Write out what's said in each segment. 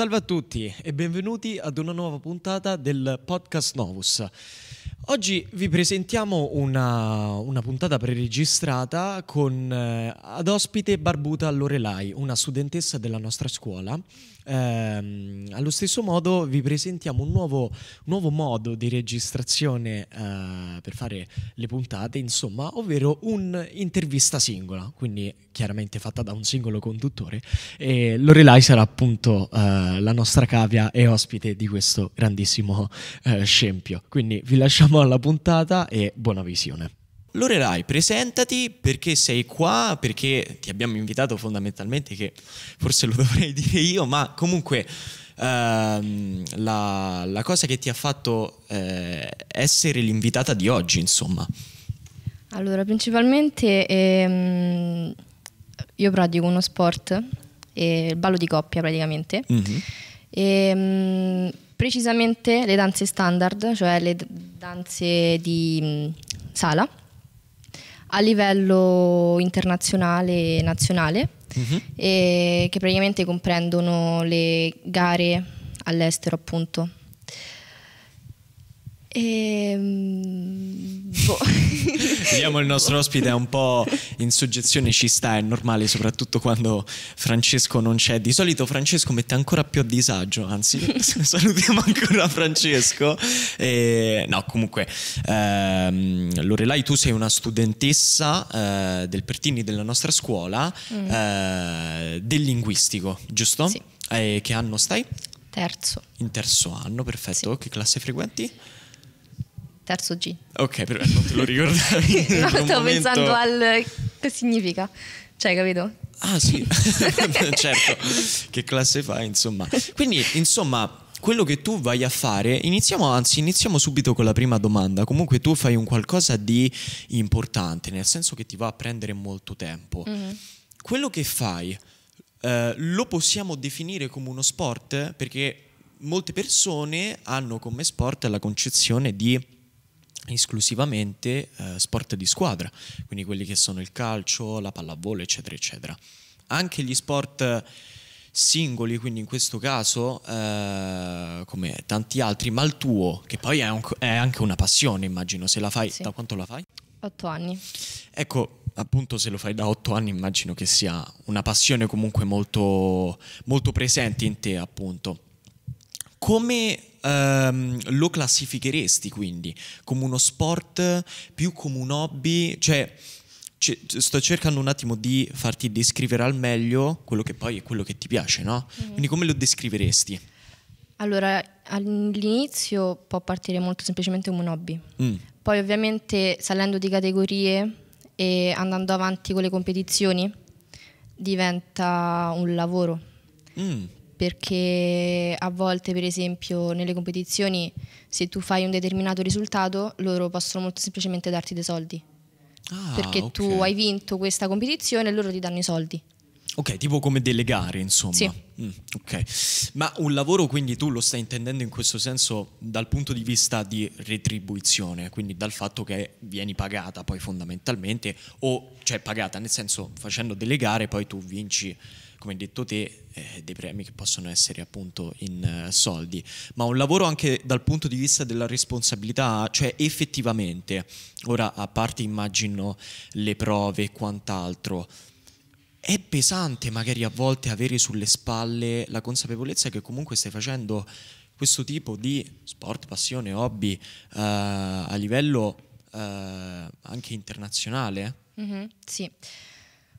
Salve a tutti e benvenuti ad una nuova puntata del podcast Novus. Oggi vi presentiamo una, una puntata preregistrata con eh, ad ospite Barbuta Lorelai, una studentessa della nostra scuola ehm, allo stesso modo vi presentiamo un nuovo, nuovo modo di registrazione eh, per fare le puntate, insomma, ovvero un'intervista singola, quindi chiaramente fatta da un singolo conduttore. E Lorelai sarà appunto eh, la nostra cavia e ospite di questo grandissimo eh, scempio. Quindi vi lasciamo alla puntata e buona visione. Lorelai, presentati perché sei qua, perché ti abbiamo invitato fondamentalmente, che forse lo dovrei dire io, ma comunque ehm, la, la, cosa che ti ha fatto eh, essere l'invitata di oggi, insomma. Allora, principalmente ehm, io pratico uno sport, eh, il ballo di coppia praticamente, mm -hmm. ehm, precisamente le danze standard, cioè le danze di mh, mm, sala a livello internazionale e nazionale, mm-hmm. e che praticamente comprendono le gare all'estero appunto e, ehm, boh. Vediamo il nostro ospite è un po' in suggezione, ci sta, è normale, soprattutto quando Francesco non c'è. Di solito Francesco mette ancora più a disagio, anzi salutiamo ancora Francesco. E, eh, no, comunque, ehm, Lorelai, tu sei una studentessa eh, del Pertini della nostra scuola mm. eh, del linguistico, giusto? Sì. Eh, che anno stai? Terzo. In terzo anno, perfetto. Sì. Che classe frequenti? Terzo G. Ok, però non te lo ricordavi. no, stavo momento... pensando al che significa. Cioè, capito? Ah, sì. certo. che classe fai, insomma. Quindi, insomma, quello che tu vai a fare, iniziamo, anzi iniziamo subito con la prima domanda, comunque tu fai un qualcosa di importante, nel senso che ti va a prendere molto tempo. Mm-hmm. Quello che fai eh, lo possiamo definire come uno sport? Perché molte persone hanno come sport la concezione di esclusivamente eh, sport di squadra, quindi quelli che sono il calcio, la pallavolo, eccetera, eccetera. Anche gli sport singoli, quindi in questo caso, eh, come tanti altri, ma il tuo, che poi è, un, è anche una passione, immagino, se la fai, sì. da quanto la fai? Otto anni. Ecco, appunto se lo fai da otto anni immagino che sia una passione comunque molto, molto presente in te, appunto. Come Um, lo classificheresti quindi come uno sport più come un hobby? Cioè, c- sto cercando un attimo di farti descrivere al meglio quello che poi è quello che ti piace, no? Mm-hmm. Quindi come lo descriveresti? Allora, all'inizio può partire molto semplicemente come un hobby, mm. poi ovviamente salendo di categorie e andando avanti con le competizioni diventa un lavoro. Mm perché a volte per esempio nelle competizioni se tu fai un determinato risultato loro possono molto semplicemente darti dei soldi. Ah, perché okay. tu hai vinto questa competizione e loro ti danno i soldi. Ok, tipo come delle gare, insomma. Sì. Mm, ok. Ma un lavoro quindi tu lo stai intendendo in questo senso dal punto di vista di retribuzione, quindi dal fatto che vieni pagata poi fondamentalmente o cioè pagata nel senso facendo delle gare poi tu vinci come hai detto te, eh, dei premi che possono essere appunto in eh, soldi, ma un lavoro anche dal punto di vista della responsabilità, cioè effettivamente, ora a parte immagino le prove e quant'altro, è pesante magari a volte avere sulle spalle la consapevolezza che comunque stai facendo questo tipo di sport, passione, hobby eh, a livello eh, anche internazionale? Mm -hmm, sì.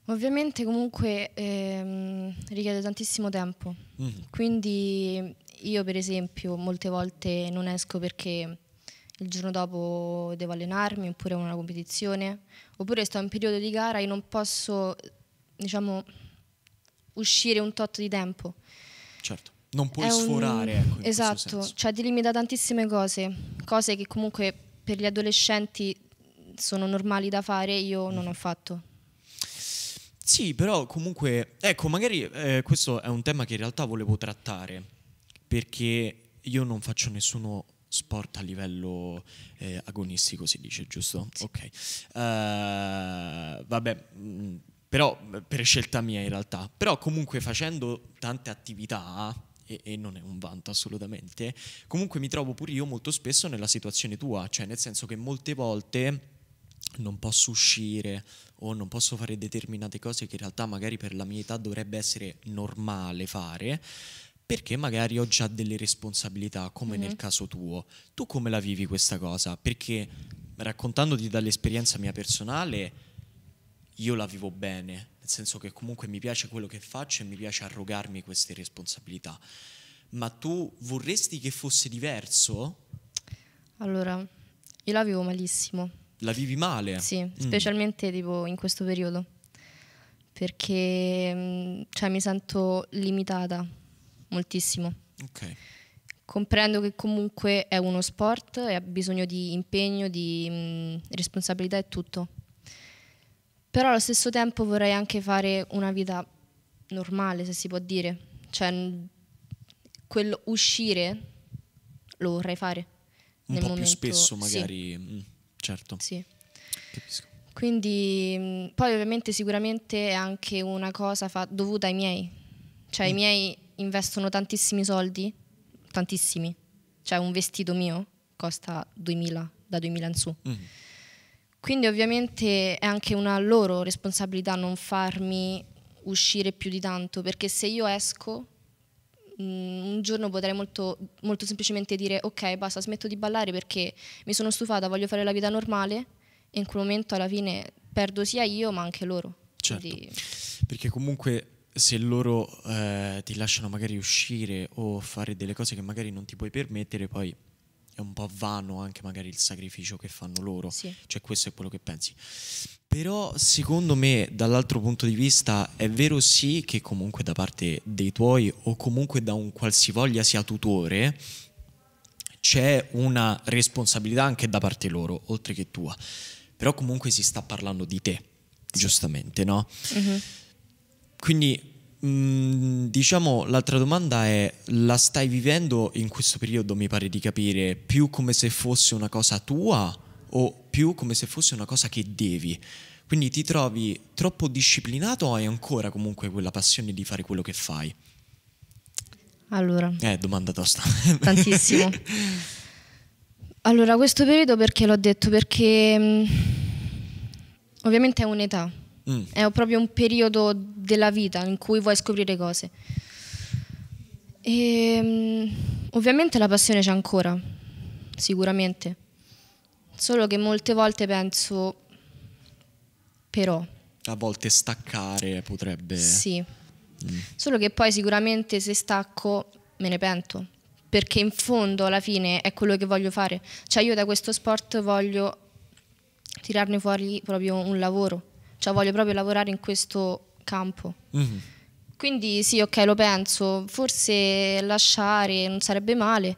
Ovviamente comunque ehm, richiede tantissimo tempo, mm. quindi io per esempio molte volte non esco perché il giorno dopo devo allenarmi oppure ho una competizione, oppure sto in periodo di gara e non posso diciamo, uscire un tot di tempo. Certo, non puoi È sforare. Un... Ecco, esatto, cioè ti limita tantissime cose, cose che comunque per gli adolescenti sono normali da fare, io non mm. ho fatto. Sì, però comunque, ecco, magari eh, questo è un tema che in realtà volevo trattare, perché io non faccio nessuno sport a livello eh, agonistico, si dice, giusto? Sì. Ok. Uh, vabbè, mh, mm, però eh, per scelta mia in realtà, però comunque facendo tante attività, e, e, non è un vanto assolutamente, comunque mi trovo pure io molto spesso nella situazione tua, cioè nel senso che molte volte non posso uscire o non posso fare determinate cose che in realtà magari per la mia età dovrebbe essere normale fare perché magari ho già delle responsabilità come mm-hmm. nel mhm. caso tuo. Tu come la vivi questa cosa? Perché raccontandoti dall'esperienza mia personale io la vivo bene, nel senso che comunque mi piace quello che faccio e mi piace arrogarmi queste responsabilità. Ma tu vorresti che fosse diverso? Allora, io la vivo malissimo la vivi male? Sì, mm. specialmente tipo in questo periodo, perché mm, cioè, mi sento limitata moltissimo. Ok. Comprendo che comunque è uno sport e ha bisogno di impegno, di mh, mm, responsabilità e tutto. Però allo stesso tempo vorrei anche fare una vita normale, se si può dire. Cioè, quel uscire lo vorrei fare. Un po' momento, più spesso magari. Sì. Mm. Certo. Sì. Capisco. Quindi mm, poi ovviamente sicuramente è anche una cosa dovuta ai miei. Cioè mm. i miei investono tantissimi soldi, tantissimi. Cioè un vestito mio costa 2000, da 2000 in su. Mm. Quindi ovviamente è anche una loro responsabilità non farmi uscire più di tanto, perché se io esco Mm, un giorno potrei molto, molto semplicemente dire ok basta smetto di ballare perché mi sono stufata, voglio fare la vita normale e in quel momento alla fine perdo sia io ma anche loro. Certo, Quindi... perché comunque se loro eh, ti lasciano magari uscire o fare delle cose che magari non ti puoi permettere poi un po' vano anche magari il sacrificio che fanno loro. Sì. Cioè questo è quello che pensi. Però secondo me dall'altro punto di vista è vero sì che comunque da parte dei tuoi o comunque da un qualsivoglia sia tutore c'è una responsabilità anche da parte loro, oltre che tua. Però comunque si sta parlando di te, giustamente, no? Mm-hmm. Quindi Mm, diciamo, l'altra domanda è, la stai vivendo in questo periodo, mi pare di capire, più come se fosse una cosa tua o più come se fosse una cosa che devi? Quindi ti trovi troppo disciplinato o hai ancora comunque quella passione di fare quello che fai? Allora. Eh, domanda tosta. Tantissimo. Allora, questo periodo perché l'ho detto? Perché mm, ovviamente è un'età Mm. È proprio un periodo della vita in cui vuoi scoprire cose. E, ehm, ovviamente la passione c'è ancora, sicuramente. Solo che molte volte penso, però... A volte staccare potrebbe... Sì. Mm. Solo che poi sicuramente se stacco me ne pento, perché in fondo alla fine è quello che voglio fare. Cioè io da questo sport voglio tirarne fuori proprio un lavoro cioè voglio proprio lavorare in questo campo. Mm -hmm. Quindi sì, ok, lo penso, forse lasciare non sarebbe male,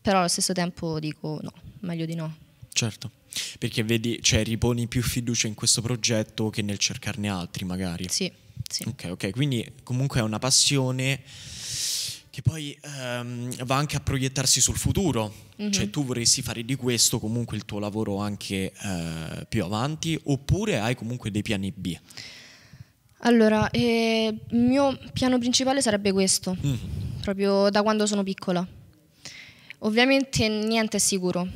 però allo stesso tempo dico no, meglio di no. Certo, perché vedi, cioè riponi più fiducia in questo progetto che nel cercarne altri magari. Sì, sì. Ok, ok, quindi comunque è una passione che poi ehm, va anche a proiettarsi sul futuro, mm-hmm. cioè tu vorresti fare di questo comunque il tuo lavoro anche eh, più avanti oppure hai comunque dei piani B? Allora, eh, il mio piano principale sarebbe questo, mm. proprio da quando sono piccola. Ovviamente niente è sicuro,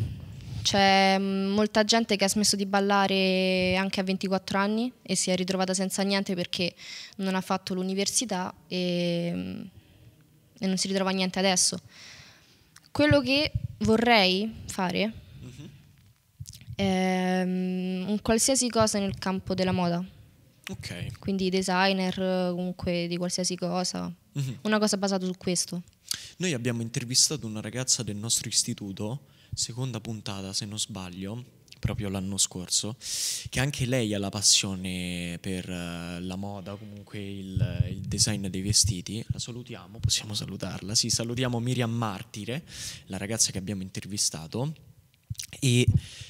c'è mm, molta gente che ha smesso di ballare anche a 24 anni e si è ritrovata senza niente perché non ha fatto l'università e mm, e non si ritrova niente adesso. Quello che vorrei fare mm-hmm. Ehm, è un qualsiasi cosa nel campo della moda. Okay. Quindi designer, comunque di qualsiasi cosa. Mm-hmm. Una cosa basata su questo. Noi abbiamo intervistato una ragazza del nostro istituto, seconda puntata se non sbaglio, proprio l'anno scorso, che anche lei ha la passione per eh, la moda, comunque il, il, design dei vestiti. La salutiamo, possiamo salutarla. Sì, salutiamo Miriam Martire, la ragazza che abbiamo intervistato. E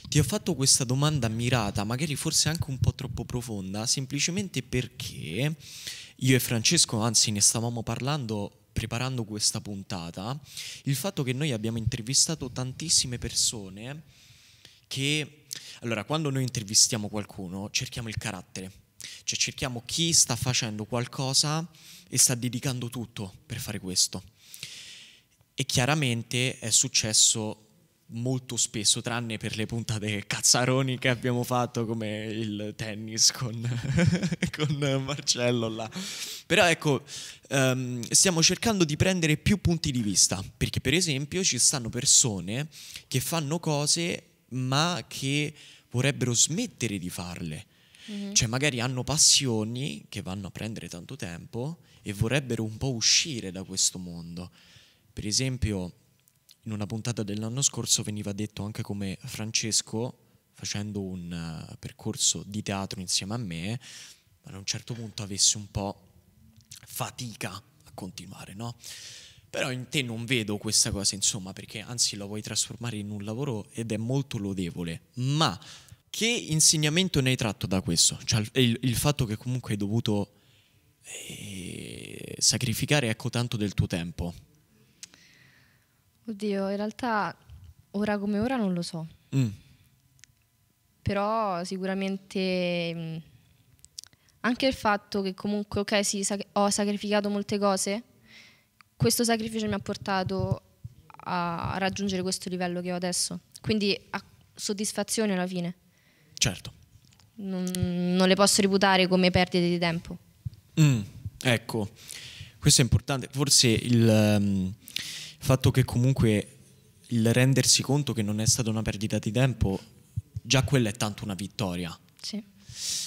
ti ho fatto questa domanda mirata, magari forse anche un po' troppo profonda, semplicemente perché io e Francesco, anzi, ne stavamo parlando preparando questa puntata, il fatto che noi abbiamo intervistato tantissime persone che allora quando noi intervistiamo qualcuno cerchiamo il carattere, cioè cerchiamo chi sta facendo qualcosa e sta dedicando tutto per fare questo. E chiaramente è successo molto spesso, tranne per le puntate cazzaroni che abbiamo fatto come il tennis con, con Marcello là. Però ecco, um, stiamo cercando di prendere più punti di vista, perché per esempio ci stanno persone che fanno cose ma che vorrebbero smettere di farle. Mm-hmm. Cioè magari hanno passioni che vanno a prendere tanto tempo e vorrebbero un po' uscire da questo mondo. Per esempio, in una puntata dell'anno scorso veniva detto anche come Francesco, facendo un uh, percorso di teatro insieme a me, ad un certo punto avesse un po' fatica a continuare, no? Però in te non vedo questa cosa, insomma, perché anzi la vuoi trasformare in un lavoro ed è molto lodevole. Ma che insegnamento ne hai tratto da questo? Cioè il, il fatto che comunque hai dovuto eh, sacrificare ecco tanto del tuo tempo. Oddio, in realtà ora come ora non lo so. Mm. Però sicuramente mm, anche il fatto che comunque, ok, sì, sac- ho sacrificato molte cose, questo sacrificio mi ha portato a raggiungere questo livello che ho adesso. Quindi a soddisfazione alla fine. Certo. Non, non le posso reputare come perdite di tempo. Mm, ecco, questo è importante. Forse il um, fatto che comunque il rendersi conto che non è stata una perdita di tempo, già quella è tanto una vittoria. Sì.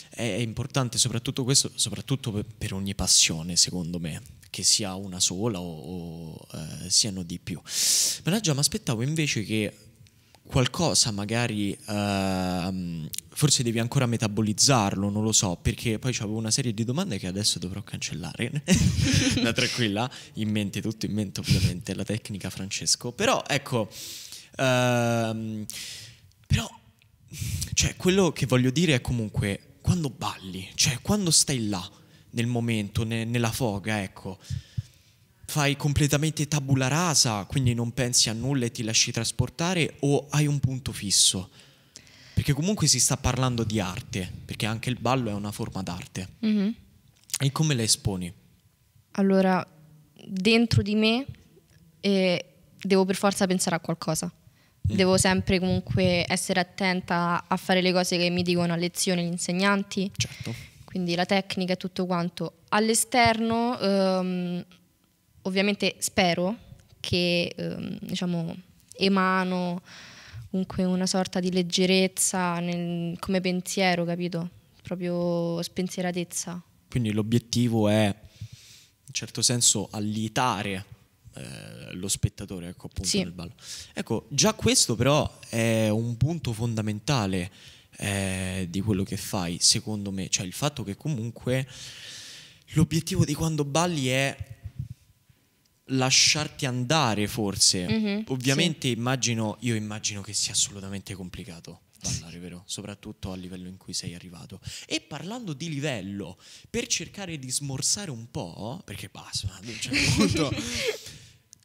È importante soprattutto questo, soprattutto per ogni passione, secondo me, che sia una sola o, o eh, siano di più. Ma già mi aspettavo invece che qualcosa magari uh, forse devi ancora metabolizzarlo, non lo so, perché poi avevo una serie di domande che adesso dovrò cancellare. da tranquilla, in mente, tutto in mente ovviamente, la tecnica Francesco. Però ecco, uh, però cioè, quello che voglio dire è comunque quando balli, cioè quando stai là, nel momento, ne, nella foga, ecco, fai completamente tabula rasa, quindi non pensi a nulla e ti lasci trasportare o hai un punto fisso. Perché comunque si sta parlando di arte, perché anche il ballo è una forma d'arte. Mm-hmm. E come la esponi? Allora, dentro di me eh, devo per forza pensare a qualcosa. Mm. Devo sempre comunque essere attenta a fare le cose che mi dicono a lezione gli insegnanti. Certo. Quindi la tecnica e tutto quanto. All'esterno, ehm, ovviamente spero che ehm, diciamo, emano comunque una sorta di leggerezza nel, come pensiero, capito? Proprio spensieratezza. Quindi l'obiettivo è in certo senso allitare eh, lo spettatore ecco, appunto, sì. del ballo. Ecco, già questo però è un punto fondamentale eh, di quello che fai, secondo me, cioè il fatto che comunque l'obiettivo di quando balli è lasciarti andare forse. Mm-hmm, Ovviamente sì. immagino, io immagino che sia assolutamente complicato ballare, vero? Soprattutto al livello in cui sei arrivato. E parlando di livello, per cercare di smorzare un po', perché basta, ad un punto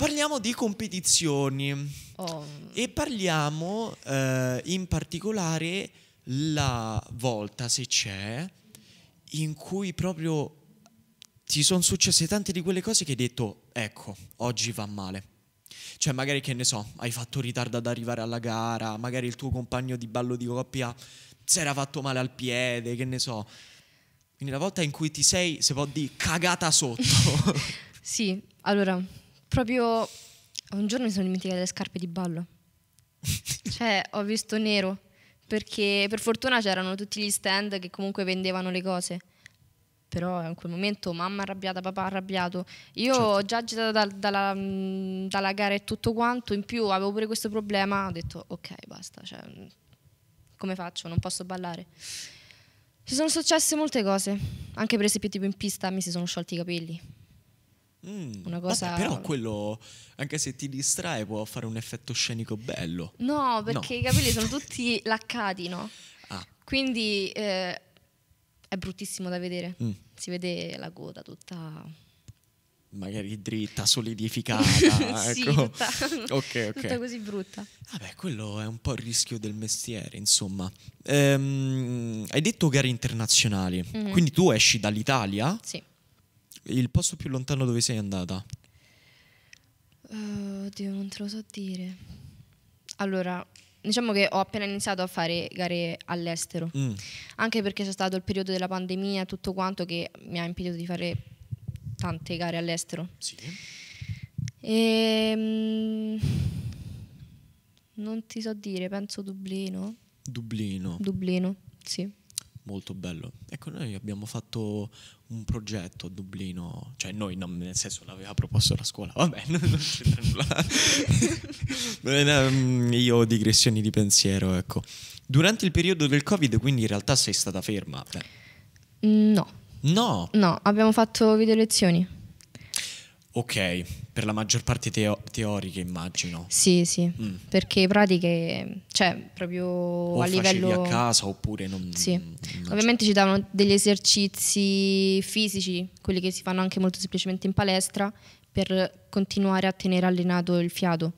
Parliamo di competizioni oh. e parliamo eh, in particolare la volta, se c'è, in cui proprio ti sono successe tante di quelle cose che hai detto, ecco, oggi va male. Cioè, magari che ne so, hai fatto ritardo ad arrivare alla gara, magari il tuo compagno di ballo di coppia si era fatto male al piede, che ne so. Quindi la volta in cui ti sei, se può dire, cagata sotto. sì, allora, proprio un giorno mi sono dimenticata le scarpe di ballo. cioè, ho visto nero perché per fortuna c'erano tutti gli stand che comunque vendevano le cose. Però in quel momento mamma arrabbiata, papà arrabbiato. Io certo. già agitata da, dalla, dalla, gara e tutto quanto, in più avevo pure questo problema, ho detto ok basta, cioè, come faccio? Non posso ballare. Ci sono successe molte cose, anche per esempio tipo in pista mi si sono sciolti i capelli, Mm, una cosa... Vabbè, però quello, anche se ti distrae, può fare un effetto scenico bello. No, perché no. i capelli sono tutti laccati, no? Ah. Quindi eh, è bruttissimo da vedere. Mm. Si vede la coda tutta... Magari dritta, solidificata. sì, ecco. tutta, okay, okay. tutta così brutta. Vabbè, quello è un po' il rischio del mestiere, insomma. Ehm, hai detto gare internazionali, mm -hmm. quindi tu esci dall'Italia? Sì il posto più lontano dove sei andata? Uh, oddio, non te lo so dire. Allora, diciamo che ho appena iniziato a fare gare all'estero, mm. anche perché c'è stato il periodo della pandemia e tutto quanto che mi ha impedito di fare tante gare all'estero. Sì. E, mm, non ti so dire, penso Dublino. Dublino. Dublino, sì molto bello. Ecco, noi abbiamo fatto un progetto a Dublino, cioè noi, no, nel senso l'aveva proposto la scuola, vabbè, non c'entra nulla. Mm, io ho digressioni di pensiero, ecco. Durante il periodo del Covid, quindi in realtà sei stata ferma? Beh. Mm, no. No? No, abbiamo fatto video lezioni. Ok, per la maggior parte teo teoriche immagino. Sì, sì, mm. perché pratiche, cioè proprio o a livello... a casa oppure non... Sì, non ovviamente ci davano degli esercizi fisici, quelli che si fanno anche molto semplicemente in palestra, per continuare a tenere allenato il fiato.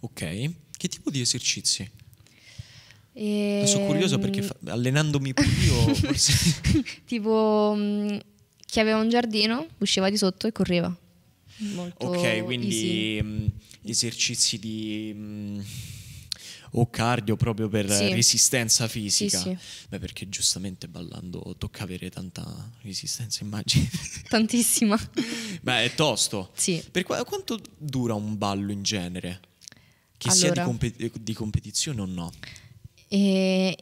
Ok, che tipo di esercizi? E... Sono curioso ehm, perché allenandomi più io forse... tipo mm, chi aveva un giardino usciva di sotto e correva. Molto ok, quindi easy. Mm, esercizi di mm, o cardio proprio per sì. resistenza fisica. Sì, sì. Beh, perché giustamente ballando tocca avere tanta resistenza, immagino. Tantissima. Beh, è tosto. Sì. Per qu quanto dura un ballo in genere? Che allora, sia di, compet di, competizione o no? Eh,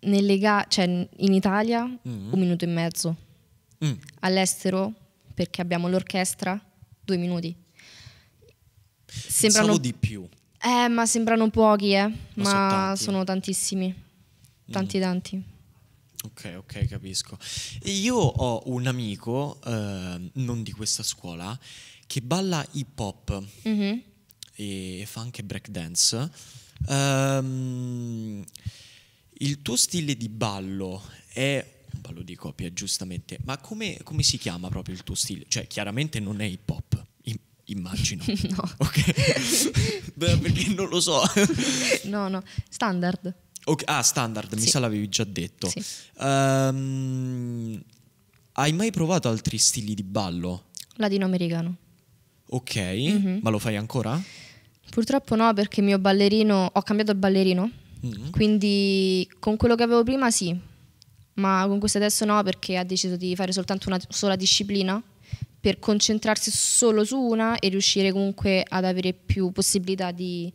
nelle ga- cioè in Italia mm -hmm. un minuto e mezzo. Mm. All'estero, perché abbiamo l'orchestra, due minuti. Sembrano di più. Eh, ma sembrano pochi, eh. Ma, ma tanti. sono, tantissimi. Mm. Tanti, mm. tanti. Ok, ok, capisco. Io ho un amico, eh, non di questa scuola, che balla hip hop mm-hmm. e fa anche breakdance. Um, il tuo stile di ballo è stampa, lo dico più giustamente, ma come, come si chiama proprio il tuo stile? Cioè, chiaramente non è hip hop, immagino. no. Ok. Beh, perché non lo so. no, no, standard. Okay. Ah, standard, sì. mi sa l'avevi già detto. Sì. Um, hai mai provato altri stili di ballo? Latino americano. Ok, mm-hmm. ma lo fai ancora? Purtroppo no, perché mio ballerino, ho cambiato il ballerino. Mm-hmm. Quindi con quello che avevo prima sì, ma con questo adesso no perché ha deciso di fare soltanto una sola disciplina per concentrarsi solo su una e riuscire comunque ad avere più possibilità di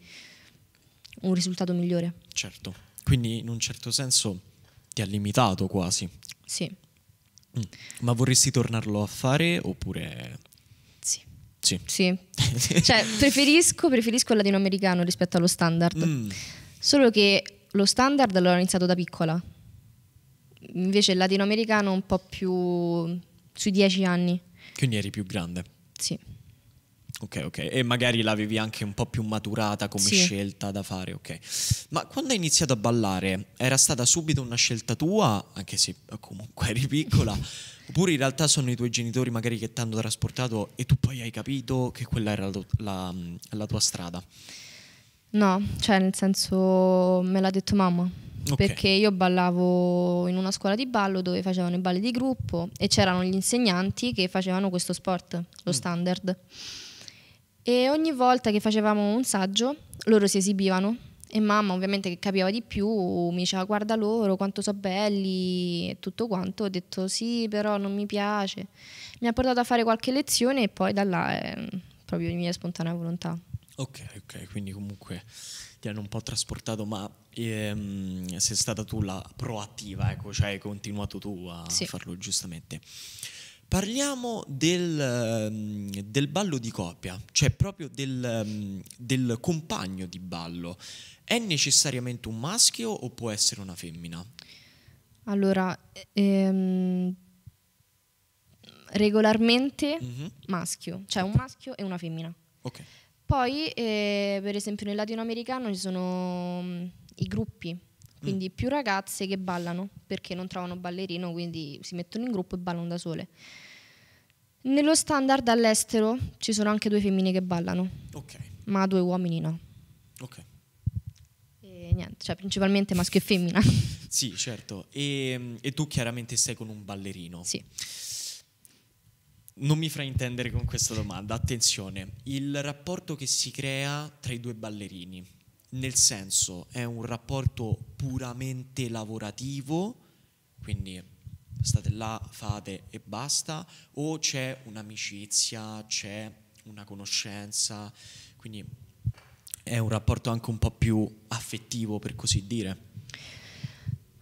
un risultato migliore. Certo, quindi in un certo senso ti ha limitato quasi. Sì. Mm. Ma vorresti tornarlo a fare oppure... Sì. Sì. sì. cioè, preferisco, preferisco il latinoamericano rispetto allo standard. Mm. Solo che lo standard l'ho iniziato da piccola invece il latinoamericano un po' più sui dieci anni. Quindi eri più grande? Sì. Ok, ok. E magari l'avevi anche un po' più maturata come sì. scelta da fare, ok. Ma quando hai iniziato a ballare, era stata subito una scelta tua, anche se comunque eri piccola, oppure in realtà sono i tuoi genitori magari che ti hanno trasportato e tu poi hai capito che quella era la, la, la tua strada? No, cioè nel senso me l'ha detto mamma. Okay. Perché io ballavo in una scuola di ballo dove facevano i balli di gruppo e c'erano gli insegnanti che facevano questo sport, lo mm. standard. E ogni volta che facevamo un saggio loro si esibivano e mamma ovviamente che capiva di più mi diceva guarda loro quanto sono belli e tutto quanto. Ho detto sì però non mi piace. Mi ha portato a fare qualche lezione e poi da là è ehm, proprio di mia spontanea volontà. Ok, ok, quindi comunque ti hanno un po' trasportato, ma ehm, sei stata tu la proattiva, ecco, cioè hai continuato tu a sì. farlo giustamente. Parliamo del, ehm, del, ballo di coppia, cioè proprio del, ehm, del, compagno di ballo. È necessariamente un maschio o può essere una femmina? Allora, ehm, regolarmente mm -hmm. maschio, cioè un maschio e una femmina. Ok poi, eh, per esempio, nel latinoamericano ci sono mh, mm, i gruppi, quindi mm. più ragazze che ballano perché non trovano ballerino, quindi si mettono in gruppo e ballano da sole. Nello standard all'estero ci sono anche due femmine che ballano, okay. ma due uomini no. Ok. niente, cioè principalmente maschio e femmina. sì, certo. E, mm, e tu chiaramente sei con un ballerino. Sì. Non mi fraintendere con questa domanda, attenzione, il rapporto che si crea tra i due ballerini, nel senso è un rapporto puramente lavorativo, quindi state là, fate e basta, o c'è un'amicizia, c'è una conoscenza, quindi è un rapporto anche un po' più affettivo per così dire.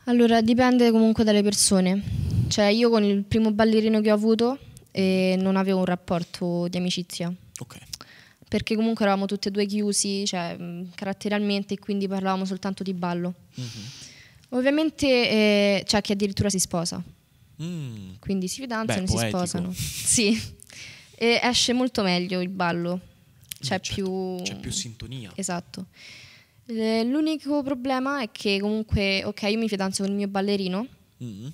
Allora, dipende comunque dalle persone. Cioè, io con il primo ballerino che ho avuto e non avevo un rapporto di amicizia. Ok. Perché comunque eravamo tutti e due chiusi, cioè, mm, caratterialmente, e quindi parlavamo soltanto di ballo. Mm -hmm. Ovviamente eh, c'è chi addirittura si sposa. Mm. Quindi si fidanzano e si sposano. sì. E esce molto meglio il ballo. Mm, c'è certo. più... più sintonia. Esatto. Eh, l'unico problema è che comunque, ok, io mi fidanzo con il mio ballerino, mm -hmm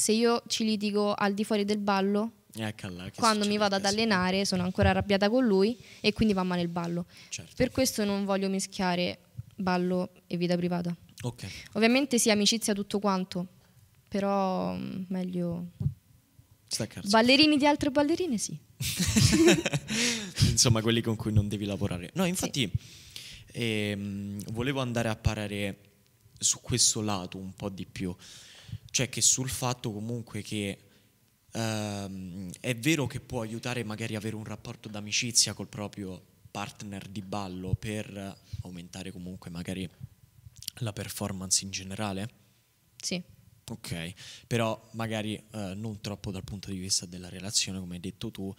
se io ci litigo al di fuori del ballo, eh, Eccala, quando mi vado ad allenare sono ancora arrabbiata con lui e quindi va male il ballo. Certo. Per questo non voglio mischiare ballo e vita privata. Okay. Ovviamente sì, amicizia tutto quanto, però mm, meglio... Staccarsi. Ballerini di altre ballerine sì. Insomma, quelli con cui non devi lavorare. No, infatti sì. ehm, volevo andare a parare su questo lato un po' di più cioè che sul fatto comunque che ehm, è vero che può aiutare magari avere un rapporto d'amicizia col proprio partner di ballo per aumentare comunque magari la performance in generale? Sì. Ok, però magari eh, non troppo dal punto di vista della relazione, come hai detto tu,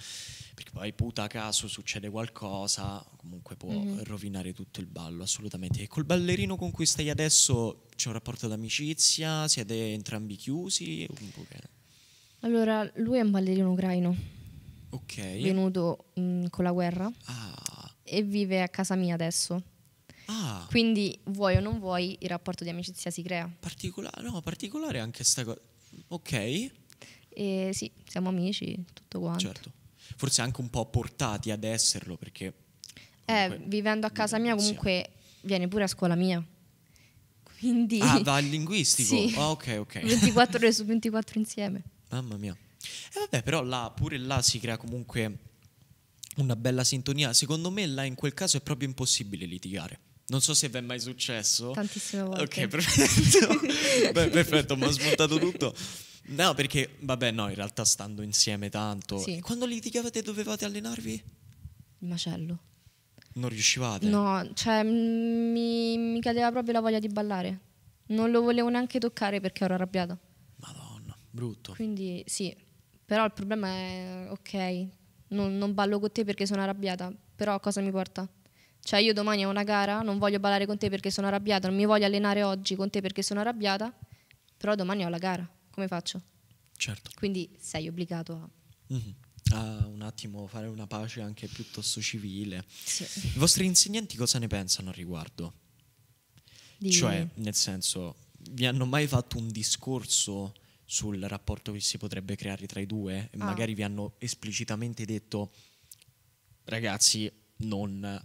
perché poi puta caso succede qualcosa, comunque può mm-hmm. rovinare tutto il ballo, assolutamente. E col ballerino con cui stai adesso c'è un rapporto d'amicizia? Siete entrambi chiusi? Allora, lui è un ballerino ucraino. Ok. Venuto mh, mm, con la guerra. Ah. E vive a casa mia adesso. Quindi vuoi o non vuoi, il rapporto di amicizia si crea. Particolare, no, particolare anche sta cosa. Ok. E sì, siamo amici, tutto quanto. Certo. Forse anche un po' portati ad esserlo perché... Eh, vivendo a casa mia comunque viene pure a scuola mia. Quindi... Ah, va al linguistico? Sì. Ah, ok, ok. 24 ore su 24 insieme. Mamma mia. E vabbè, però là, pure là si crea comunque una bella sintonia. Secondo me là in quel caso è proprio impossibile litigare. Non so se vi è mai successo. Tantissime volte. Ok, perfetto. Beh, perfetto, mi ha smontato tutto. No, perché, vabbè, no, in realtà stando insieme tanto. Sì. Quando litigavate dovevate allenarvi? Il macello. Non riuscivate? No, cioè mi, mi cadeva proprio la voglia di ballare. Non lo volevo neanche toccare perché ero arrabbiata. Madonna, brutto. Quindi sì, però il problema è, ok, non, non ballo con te perché sono arrabbiata, però cosa mi porta? Cioè io domani ho una gara, non voglio ballare con te perché sono arrabbiata, non mi voglio allenare oggi con te perché sono arrabbiata, però domani ho la gara, come faccio? Certo. Quindi sei obbligato a... Mm-hmm. a un attimo fare una pace anche piuttosto civile. Sì. I vostri insegnanti cosa ne pensano al riguardo? Di... Cioè, nel senso, vi hanno mai fatto un discorso sul rapporto che si potrebbe creare tra i due? ah. magari vi hanno esplicitamente detto, ragazzi, non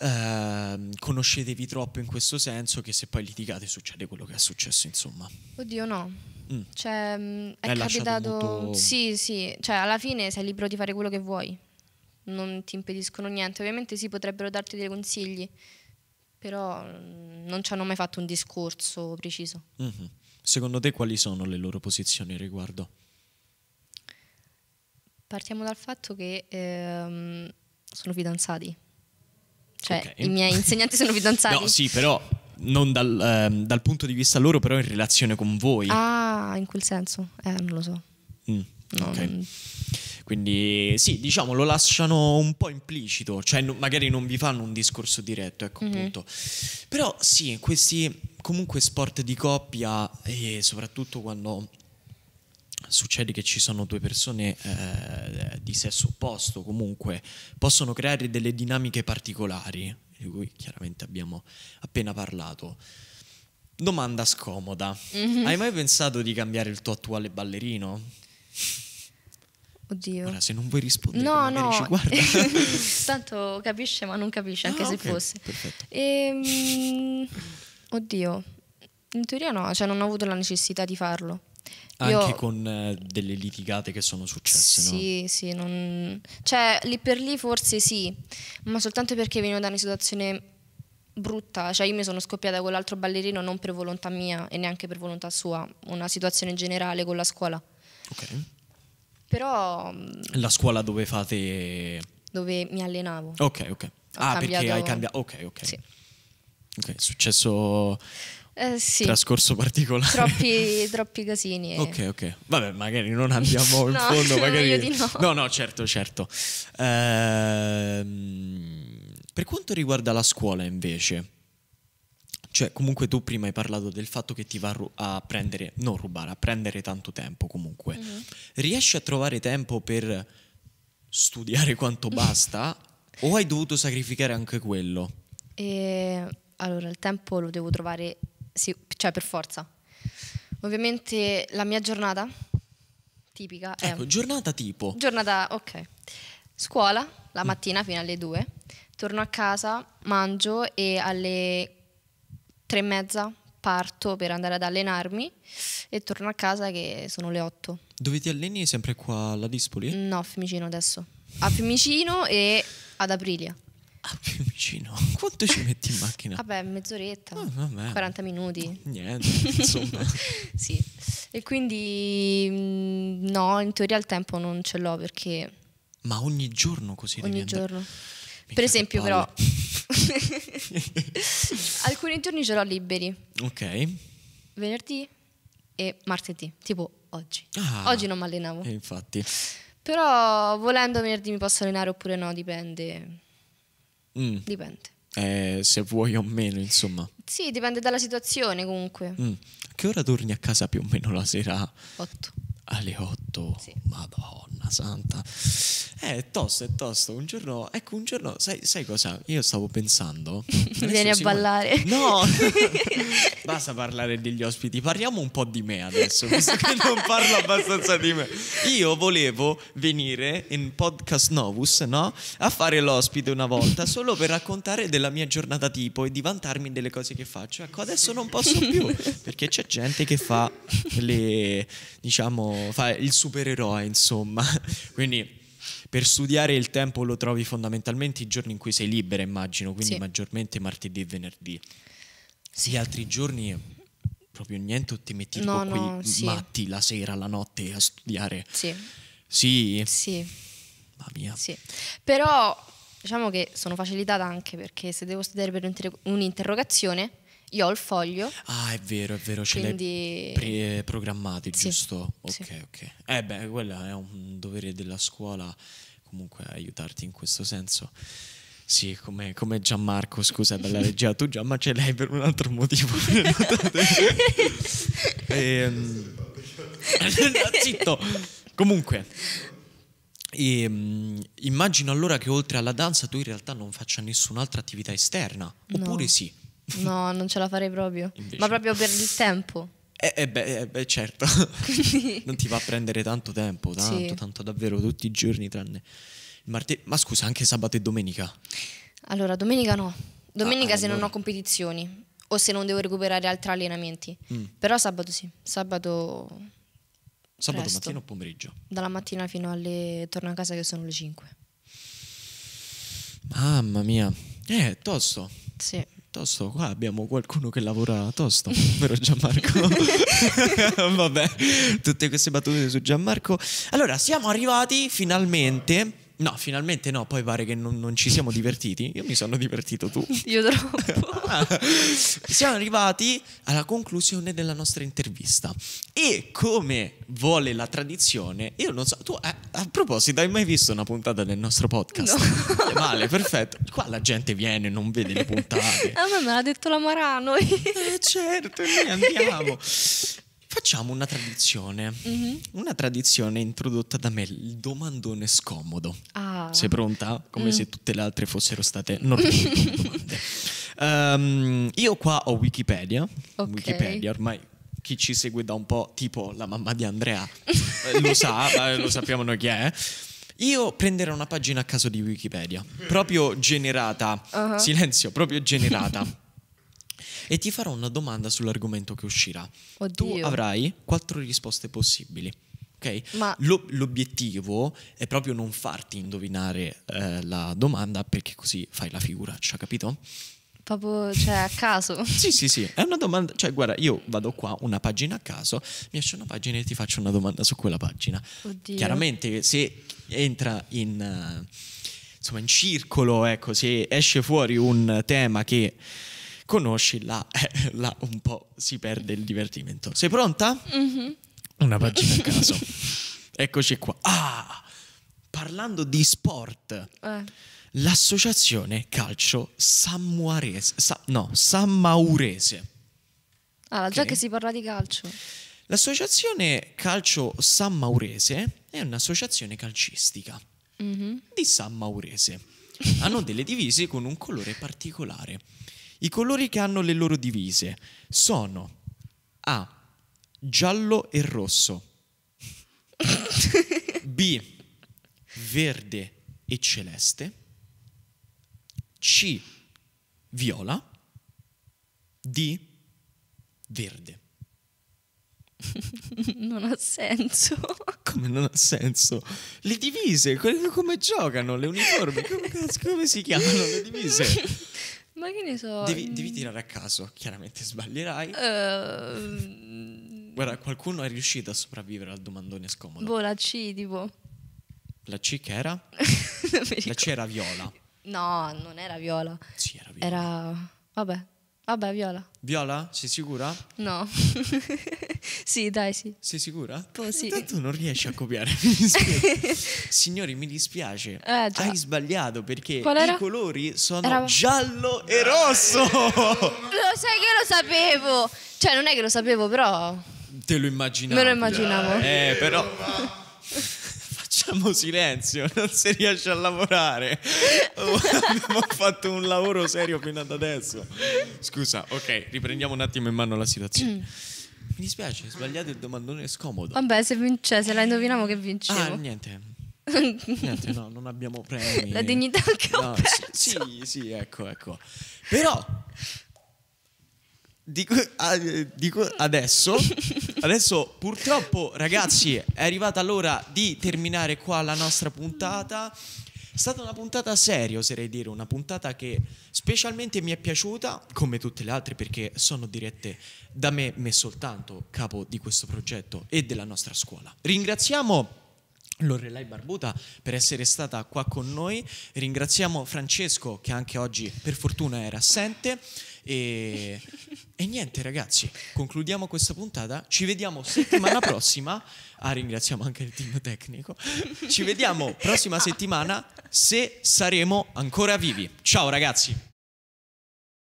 Ehm, conoscetevi troppo in questo senso che se poi litigate succede quello che è successo, insomma. Oddio no. Mm. Cioè, mh, mm, è, è capitato... Molto... Sì, sì, cioè alla fine sei libero di fare quello che vuoi, non ti impediscono niente. Ovviamente sì, potrebbero darti dei consigli, però mm, non ci hanno mai fatto un discorso preciso. Mm-hmm. Secondo te quali sono le loro posizioni riguardo? Partiamo dal fatto che ehm, sono fidanzati. Cioè, okay. i miei insegnanti sono fidanzati. no, sì, però non dal, eh, dal, punto di vista loro, però in relazione con voi. Ah, in quel senso? Eh, non lo so. Mm, non... ok. Quindi sì, diciamo lo lasciano un po' implicito, cioè no, magari non vi fanno un discorso diretto, ecco mm-hmm. appunto. Però sì, questi comunque sport di coppia, e soprattutto quando succede che ci sono due persone eh, di sesso opposto, comunque possono creare delle dinamiche particolari, di cui chiaramente abbiamo appena parlato. Domanda scomoda. Mm -hmm. Hai mai pensato di cambiare il tuo attuale ballerino? Oddio. Ora, se non vuoi rispondere, no, no. ci guarda. Tanto capisce, ma non capisce, anche ah, se okay, fosse. Ehm, oddio. In teoria no, cioè non ho avuto la necessità di farlo. Io... Anche con eh, delle litigate che sono successe, sì, no? Sì, non... Cioè, lì per lì forse sì, ma soltanto perché venivo da una situazione brutta. Cioè, io mi sono scoppiata con l'altro ballerino non per volontà mia e neanche per volontà sua, una situazione generale con la scuola. Ok. Però... Mm, la scuola dove fate... Dove mi allenavo. Ok, ok. Ho ah, cambiato... perché hai cambiato... Ok, ok. Sì. Ok, è successo eh, sì. trascorso particolare. Troppi, troppi casini. E... Ok, ok. Vabbè, magari non andiamo in no, fondo. Magari... No. no. no, certo, certo. Ehm, per quanto riguarda la scuola, invece, cioè, comunque tu prima hai parlato del fatto che ti va a prendere, non rubare, a prendere tanto tempo comunque. Mm-hmm. Riesci a trovare tempo per studiare quanto basta o hai dovuto sacrificare anche quello? E, eh, allora, il tempo lo devo trovare sì, cioè per forza. Ovviamente la mia giornata tipica è... Ecco, giornata tipo. Giornata, ok. Scuola, la mattina fino alle 2. Torno a casa, mangio e alle 3 e mezza parto per andare ad allenarmi e torno a casa che sono le 8. Dove ti alleni? Sempre qua alla Dispoli? No, a Fiumicino adesso. A Fiumicino e ad Aprilia. Ah, più vicino. Quanto ci metti in macchina? Vabbè, mezz'oretta, ah, 40 minuti. Niente, insomma. sì. E quindi mm, no, in teoria il tempo non ce l'ho perché... Ma ogni giorno così? Ogni giorno. Per esempio però... alcuni giorni ce l'ho liberi. Ok. Venerdì e martedì, tipo oggi. Ah, oggi non mi allenavo. Eh, infatti. Però volendo venerdì mi posso allenare oppure no, dipende Mm. Dipende. Eh, se vuoi o meno, insomma. Sì, dipende dalla situazione comunque. Mm. Che ora torni a casa più o meno la sera? 8 alle 8, sì. madonna santa. Eh, è tosto, è tosto. Un giorno, ecco, un giorno, sai, sai cosa? Io stavo pensando... Vieni a ballare. No! Basta parlare degli ospiti, parliamo un po' di me adesso, visto che non parlo abbastanza di me. Io volevo venire in Podcast Novus, no? A fare l'ospite una volta, solo per raccontare della mia giornata tipo e di vantarmi delle cose che faccio. Ecco, adesso non posso più, perché c'è gente che fa le, diciamo diciamo, fa il supereroe, insomma. Quindi per studiare il tempo lo trovi fondamentalmente i giorni in cui sei libera, immagino, quindi sì. maggiormente martedì e venerdì. Sì, altri giorni proprio niente, ti metti no, qui no, sì. matti la sera, la notte a studiare. Sì. Sì. Sì. Mamma mia. Sì. Però diciamo che sono facilitata anche perché se devo studiare per un'interrogazione io ho il foglio. Ah, è vero, è vero, ce quindi... l'hai eh, programmati, sì. giusto? Ok, sì. ok. Eh beh, quello è un dovere della scuola comunque aiutarti in questo senso. Sì, come, come Gianmarco, scusa dalla regia, tu già, ma ce l'hai per un altro motivo. e, um... Zitto! Comunque, e, um, immagino allora che oltre alla danza tu in realtà non faccia nessun'altra attività esterna, no. oppure sì? No, non ce la farei proprio. Invece. Ma proprio per il tempo. Eh, eh, beh, eh beh, certo. non ti va a prendere tanto tempo, tanto, sì. tanto davvero, tutti i giorni tranne il martedì. Ma scusa, anche sabato e domenica? Allora, domenica no. Domenica ah, se allora. non ho competizioni o se non devo recuperare altri allenamenti. Mm. Però sabato sì, sabato... Sabato presto. mattina o pomeriggio? Dalla mattina fino alle... torno a casa che sono le 5. Mamma mia. Eh, tosto. Sì. Tosto, qua abbiamo qualcuno che lavora tosto, vero Gianmarco? Vabbè, tutte queste battute su Gianmarco. Allora, siamo arrivati finalmente No, finalmente no, poi pare che non, non, ci siamo divertiti. Io mi sono divertito tu. Io troppo. siamo arrivati alla conclusione della nostra intervista. E come vuole la tradizione, io non so, tu a, eh, a proposito hai mai visto una puntata del nostro podcast? No. male, eh, perfetto. Qua la gente viene e non vede le puntate. Ah, ma me l'ha detto la Marano. eh, certo, noi andiamo. Facciamo una tradizione. Mm-hmm. Una tradizione introdotta da me, il domandone scomodo. Ah. Sei pronta? Come mm. se tutte le altre fossero state normali Um, io qua ho Wikipedia. Okay. Wikipedia ormai chi ci segue da un po', tipo la mamma di Andrea, eh, lo sa, eh, lo sappiamo noi chi è. Io prenderò una pagina a caso di Wikipedia, proprio generata, uh-huh. silenzio, proprio generata. e ti farò una domanda sull'argomento che uscirà. Oddio. Tu avrai quattro risposte possibili. Okay? Ma... l'obiettivo è proprio non farti indovinare eh, la domanda perché così fai la figura, ci figuraccia, capito? Proprio, cioè, a caso. sì, sì, sì, è una domanda, cioè, guarda, io vado qua, una pagina a caso, mi esce una pagina e ti faccio una domanda su quella pagina. Oddio. Chiaramente se entra in... Uh, insomma, in circolo, ecco, se esce fuori un tema che conosci, là, eh, là un po' si perde il divertimento. Sei pronta? Mm-hmm. Una pagina a caso. Eccoci qua. Ah, parlando di sport. Eh. L'associazione calcio Sammuarese, Sa, no, Maurese. Ah, okay. già che si parla di calcio. L'associazione calcio Sammaurese è un'associazione calcistica mm-hmm. di Sammaurese. Hanno delle divise con un colore particolare. I colori che hanno le loro divise sono A. Giallo e rosso. B. Verde e celeste. C. Viola. D. Verde. Non ha senso. Come non ha senso? Le divise, come giocano, le uniformi, come, come si chiamano le divise? Ma che ne so? Devi, devi mm. tirare a caso, chiaramente sbaglierai. Uh, Guarda, qualcuno è riuscito a sopravvivere al domandone scomodo. Boh, la C tipo. La C che era? la C era viola. No, non era viola. Sì, era viola. Era... Vabbè, vabbè, viola. Viola? Sei sicura? No. Sì, dai, sì. Sei sicura? Tu sì. Tanto non riesci a copiare. Mi Signori, mi dispiace. Eh, Hai sbagliato perché i colori sono era... giallo e rosso. Lo sai che lo sapevo. Cioè, non è che lo sapevo, però... Te lo immaginavo. Me lo immaginavo. Eh, però... Facciamo silenzio, non si riesce a lavorare. Oh, abbiamo fatto un lavoro serio fino ad adesso. Scusa, ok, riprendiamo un attimo in mano la situazione. Mm. Mi dispiace, sbagliato il domandone scomodo. Vabbè, se, vince, se la indoviniamo che vince. Ah, niente. niente, no, non abbiamo premi. La dignità che no, ho perso. Sì, sì, ecco, ecco. Però Dico, ah, dico, adesso, adesso purtroppo ragazzi è arrivata l'ora di terminare qua la nostra puntata è stata una puntata seria, oserei dire, una puntata che specialmente mi è piaciuta, come tutte le altre, perché sono dirette da me, me soltanto, capo di questo progetto e della nostra scuola. Ringraziamo Lorelai Barbuta per essere stata qua con noi, ringraziamo Francesco che anche oggi per fortuna era assente. E, e niente ragazzi, concludiamo questa puntata, ci vediamo settimana prossima. Ah, ringraziamo anche il team tecnico. Ci vediamo prossima settimana se saremo ancora vivi. Ciao ragazzi!